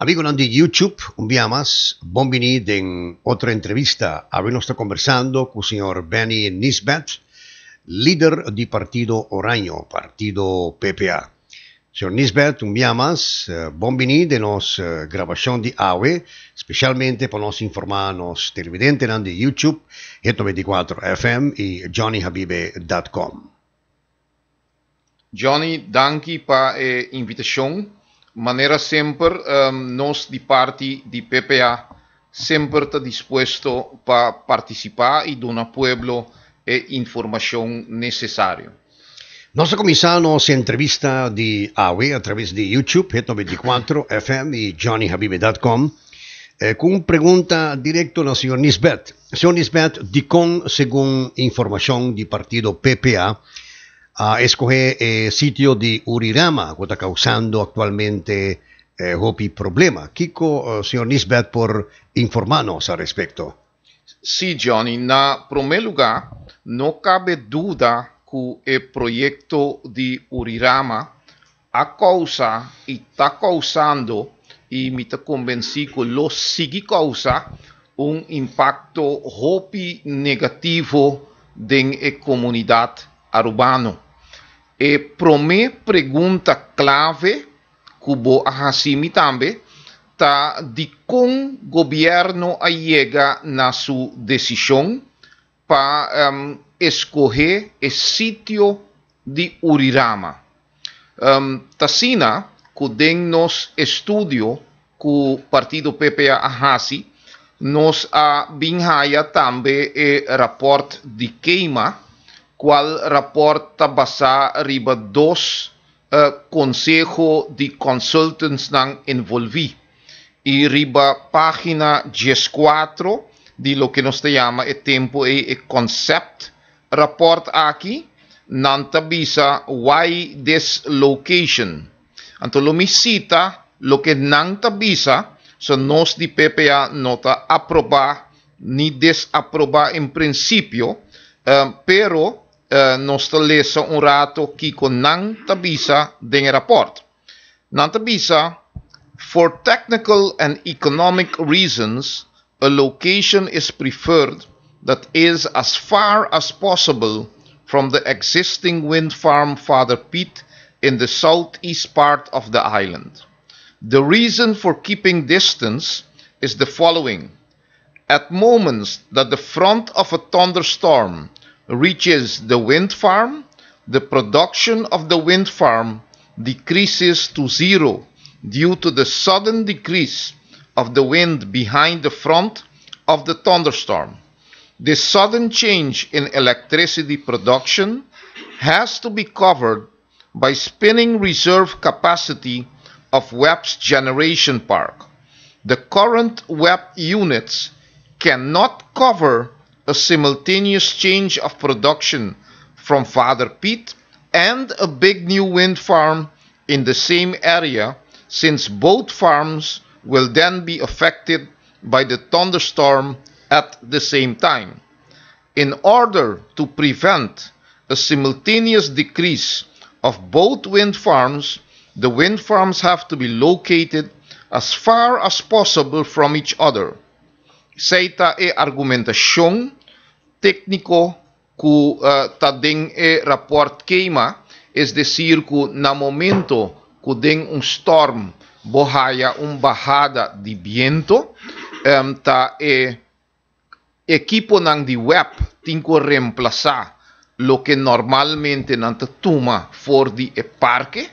Amigo de YouTube, un día más, bombini en otra entrevista. nos está conversando con el señor Benny Nisbet, líder del Partido Oraño, Partido PPA. Señor Nisbet, un día más, eh, Bombini de nos eh, grabación de AWE, especialmente para nos informarnos televidente televidentes de YouTube, 124 FM y johnnyhabibe.com. Johnny, danke para la eh, invitación. manera siempre um, nos di parte di PPA sempre está dispuesto para participar y donar pueblo e información necesaria. Nostra Comisano's intervista di AWE attraverso di YouTube, hit FM y johnnyhabibe.com eh, con una pregunta directa al señor Nisbet. Señor Nisbet, di con, según información del partido PPA, a escoger el eh, sitio de Urirama, que está causando actualmente un eh, Hopi problema. Kiko, eh, señor Nisbet, por informarnos al respecto. Sí, Johnny, en primer lugar, no cabe duda que el proyecto de Urirama ha causado y está causando, y me está convencido que lo sigue causa, un impacto Hopi negativo en la comunidad urbana. E prome pergunta clave, cubo Hasimi também, tá de como o governo chega na sua decisão para um, ehm, escolher o sítio de Urirama. Um, ehm, Tassina, que nos estudio com o partido PPA Ahasi, nos a binhaya também o rapport de queima cual raporta basa riba dos uh, consejo de consultants nang involvi y riba página 14 di lo que nos te llama e tempo e, e concept report aki bisa why this location anto lumisita lo que bisa so nos di PPA nota aproba ni desaproba en principio um, pero Eh, non sto leso un rato kiko nang tabisa ding rapport. Nang tabisa, for technical and economic reasons, a location is preferred that is as far as possible from the existing wind farm Father Pete in the southeast part of the island. The reason for keeping distance is the following. At moments that the front of a thunderstorm reaches the wind farm, the production of the wind farm decreases to zero due to the sudden decrease of the wind behind the front of the thunderstorm. This sudden change in electricity production has to be covered by spinning reserve capacity of Webb's generation park. The current Webb units cannot cover a simultaneous change of production from Father Pete and a big new wind farm in the same area since both farms will then be affected by the thunderstorm at the same time. In order to prevent a simultaneous decrease of both wind farms, the wind farms have to be located as far as possible from each other. Essa é a argumentação técnico que uh, ta e eh, rapport es decir, en na momento que den un storm bohaya un bajada de viento, el em, e, equipo de di web que reemplazar lo que normalmente se toma tuma for di e parque,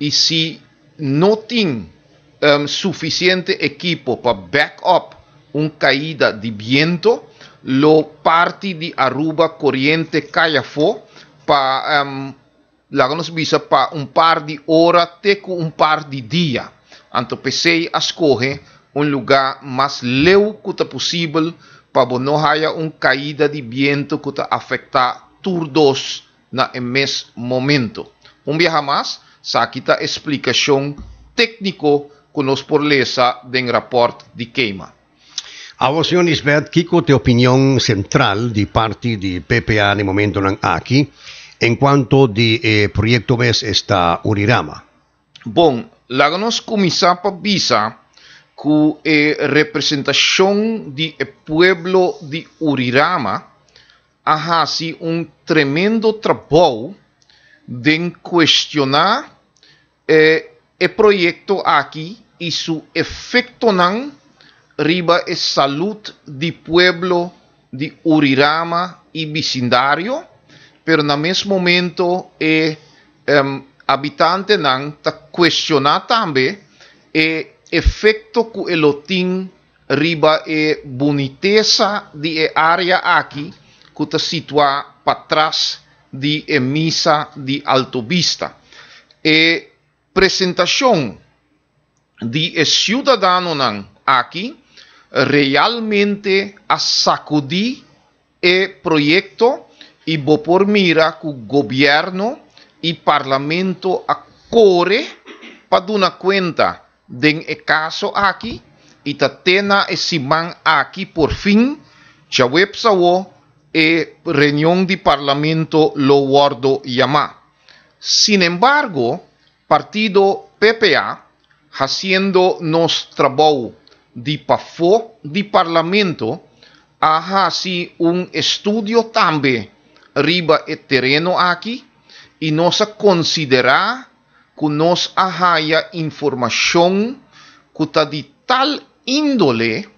y si no tin em, suficiente equipo para back up un caída de viento, lo parte de Aruba corriente Callafo para um, nos visa para un par de horas teco un par de días anto pesei a escoger un lugar más leu cuta posible para que no haya una caída de viento que afecta turdos na en momento. Un viaje más, saquita explicación técnico que nos porlesa den reporte de queima. ¿qué sverticato opinión central de parte de PPA el momento aquí, en cuanto di eh, proyecto ves esta Urirama. Bon, la conozco mi visa cu eh, representación di pueblo de Urirama ha hecho un tremendo trabajo de cuestionar eh, el proyecto aquí y su efecto nan Riba e salut di Pueblo di Urirama e Vicindario, per na mes momento e um, abitante nan ta questiona tambe e effetto cu elotin riba e bonitesa di e area aqui cu ta situa patras di emisa di altobista e presentacion di e ciudadano nan aqui realmente a sacudir el proyecto y por mira que el gobierno y el parlamento acore para una cuenta de el caso aquí y tatena siman aquí por fin chawepsawo e reunión de parlamento lo guardo llama. Sin embargo, partido PPA haciendo nuestro trabajo de PAFO, de Parlamento, há assim um estudo também riba e terreno aqui e nós considerar que nós haja informação que está de tal índole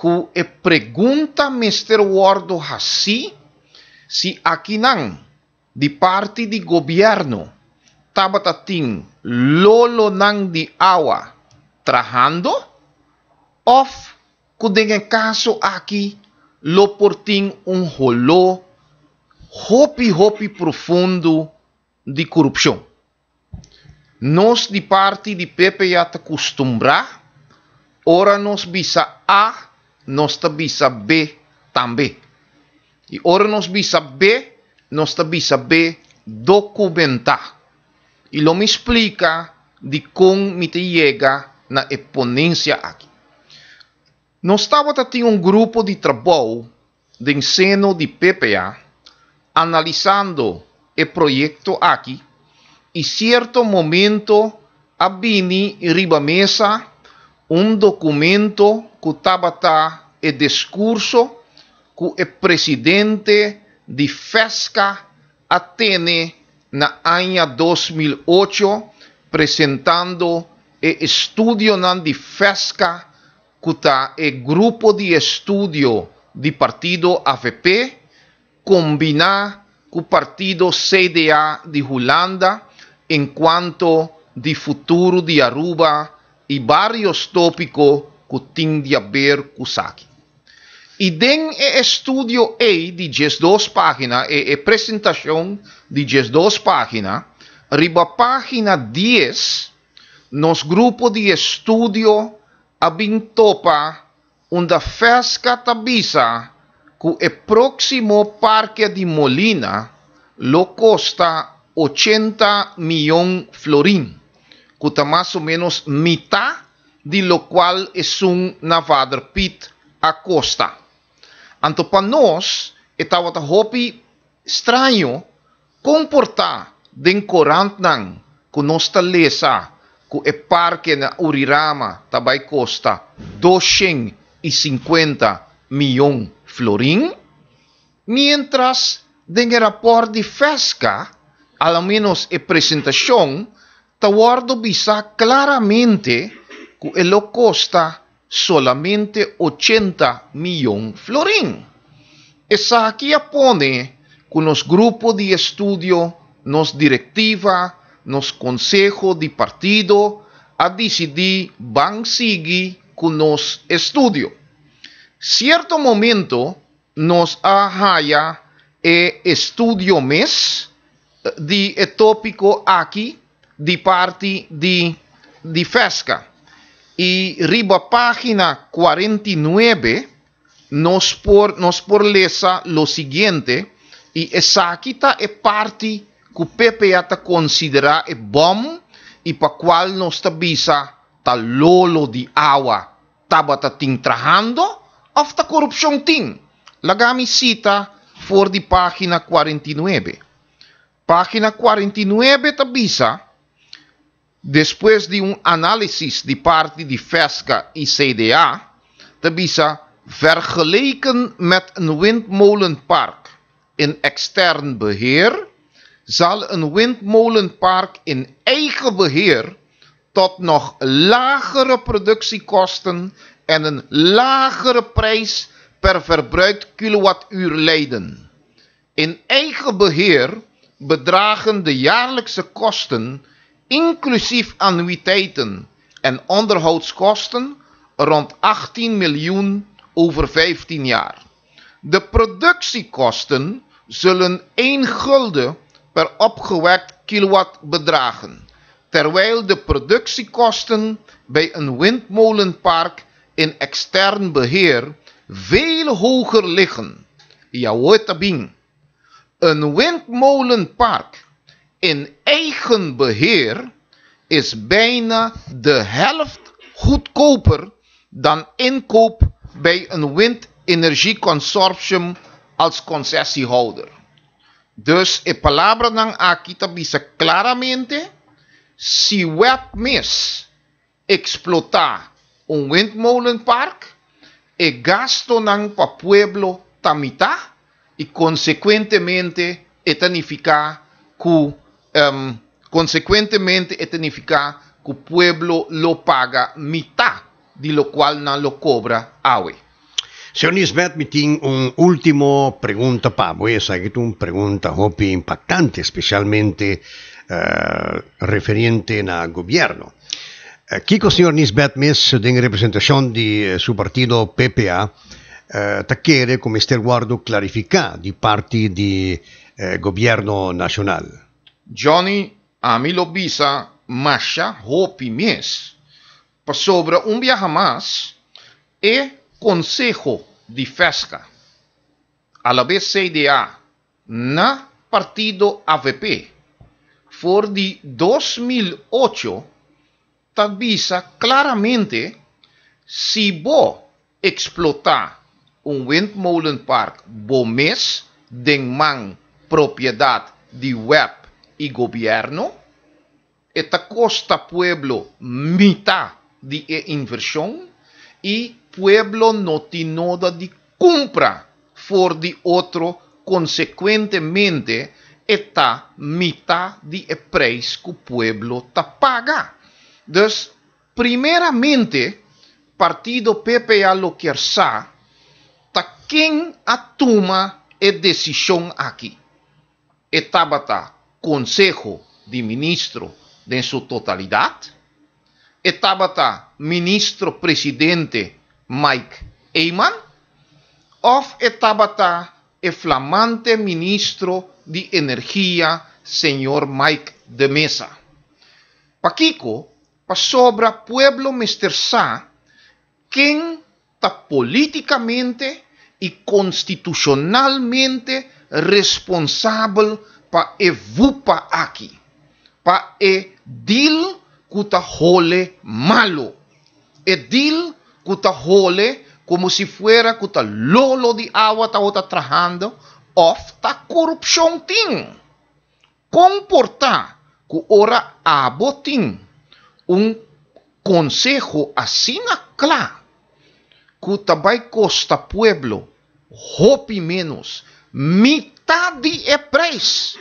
que a pergunta Mr. Wardo assim se aqui não de parte de governo tabatatin lolo não de água trajando Of kung dengan kaso aqui, lo por tin um rolo hopi-hopi profundo de corrupção. Nós de parte de Pepe já te acostumbrar, ora nós bisa A, nós te bisa B também. E ora nós bisa B, nós te bisa B documentar. E lo me explica de como me te chega na exponência aqui. Nós Estado tem um grupo de trabalho de ensino de PPA analisando o projeto aqui e certo momento abini riba mesa um documento que tá e discurso que o presidente de FESCA Atene na anha 2008 apresentando e estudo né, de FESCA está é Grupo de estudo de Partido AVP, combinar com o Partido CDA de Holanda, enquanto de futuro de Aruba e vários tópicos que tem a ver com o saque. E den é estudo E de 12 páginas, é, apresentação de 12 páginas, riba página 10, nos grupo de estudo pa unda fresca tabisa ku e proximo parque di Molina lo costa 80 millón florín, cuta más o menos mitad di lo cual es un navader pit a costa. Anto pa nos, etawa ta hopi estranho comportar den corant ku nosta lesa ku o parque na Urirama, também Costa, 250 milhões florim, mientras o relatório de Fesca, ao menos a apresentação, tawardo bisa claramente que ele costa solamente 80 milhões florim. Essa aqui apone que nos grupo de estudo, nos diretiva, nos Consejo de Partido a decidir van seguir con los estudio. Cierto momento nos haya e estudio mes eh, de etópico tópico aquí de parte de, FESCA. Y riba página 49 nos por, nos lo siguiente y esa quita es parte cupepe yata considera e bom ipa qual nostra bisa ta lolo di awa tabata ting trahando of ta korupsyon ting. Lagami sita for di pagina 49. Pagina 49 tabisa, después de un análisis de parte de FESCA y CDA, tabisa vergeleken met een windmolenpark in extern beheer, zal een windmolenpark in eigen beheer tot nog lagere productiekosten en een lagere prijs per verbruikt kilowattuur leiden. In eigen beheer bedragen de jaarlijkse kosten, inclusief annuïteiten en onderhoudskosten, rond 18 miljoen over 15 jaar. De productiekosten zullen 1 gulden per opgewekt kilowatt bedragen, terwijl de productiekosten bij een windmolenpark in extern beheer veel hoger liggen. Ja, Een windmolenpark in eigen beheer is bijna de helft goedkoper dan inkoop bij een windenergieconsortium als concessiehouder. Dus e eh, palabra não aqui também claramente se webmis explotar un windmolen park e gasto não para pueblo tamita y consecuentemente etanificar que um, consecuentemente etanificar que pueblo lo paga mitad de lo cual no lo cobra awe. Señor Nisbet, me tiene un último pregunta para vos. Aquí una pregunta, Hopi, impactante, especialmente eh, referente al gobierno. Eh, Kiko, señor Nisbet, en representación de eh, su partido PPA, te quiere, como este guardo, clarificar de parte del gobierno nacional. Johnny, a mí lo visa, masha, hopi, mes. Pues sobre un viaje más, e consejo de Fesca, Alavés-CDA, na partido AVP, for de 2008, tabisa claramente se bo explotar um windmolen park de man propriedade de web e governo, eta costa pueblo mitad de inversão e pueblo no tiene nada de compra por de otro, consecuentemente, está mitad de precio que el pueblo ta paga. Entonces, primeramente, partido PPA lo que sa, ta quien atuma la e decisión aquí. el consejo de ministro en su totalidad. el ministro presidente Mike Ayman of Etabata, el flamante ministro di energia, señor Mike de Mesa. Pakiko, pa sobra pueblo Mr. Sa, quien ta políticamente y e constitucionalmente responsable para evupa aquí, para edil cuta jole malo, edil cuta hole, como se fuera cuta lolo de agua ta outra trajando, of ta corrupção ting. Comportar que ora abotin. Um consejo assim na clá, que também costa pueblo, hope menos, metade é preço.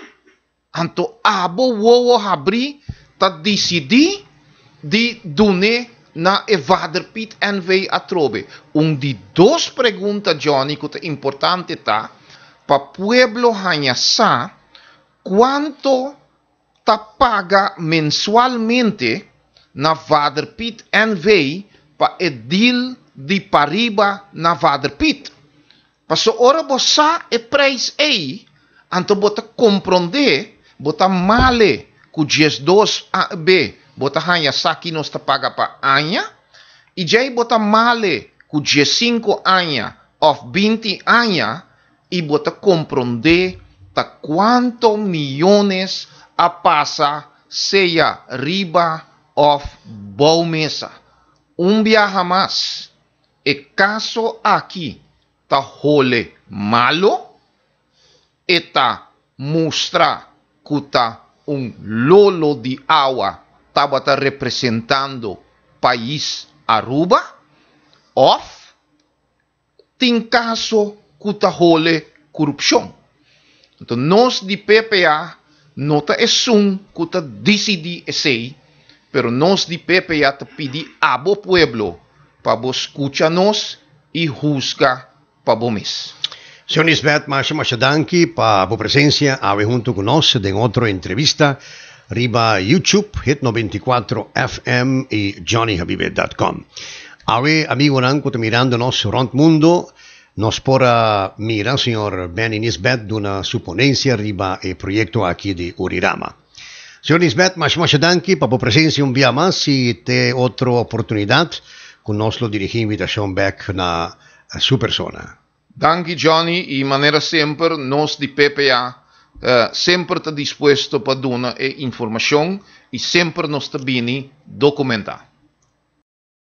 Anto abo wowo abrir, tá decidir de donar na evader en NV a Um de duas perguntas Johnny que é importante tá para pueblo hanyasa quanto tá paga mensualmente na vaderpit Pit NV para edil de pariba na vaderpit. Para so ora bossa e preço aí, então bota compreender, bota male com 12 a b bota hanya saki nos tapaga pa anya, e jay bota male ku 5 anya of 20 anya, e bota compronde ta quanto milhões a pasa seja riba of baumesa. Um viaja más. E caso aqui ta hole malo, eta mostra kuta um lolo de água estava representando país Aruba, of tem caso cutahole corrupção. Então nós de PPA nota é sum cuta decidi é esse, pero nós de PPA te pedi a bo pueblo para vos escuta nós e rusca para bo mês. Senhor Nisbet, vez danki para a presença, ave junto conosco em outra entrevista. Riba YouTube, Hit 94 FM e JohnnyHabibet.com. Ave, amigo nanco te mirando nos rond mundo, nos pora mira signor Benny Nisbet d'una supponenza riba e proiecto aqui di Urirama. Signor Nisbet, mas mas danki papo po un via mas si te otro opportunidad con noslo dirigi invitación back na eh, su persona. Danki Johnny, in maniera sempre nos di PPA eh, sempre está dispuesto para dar informação e sempre nós está bem documentar.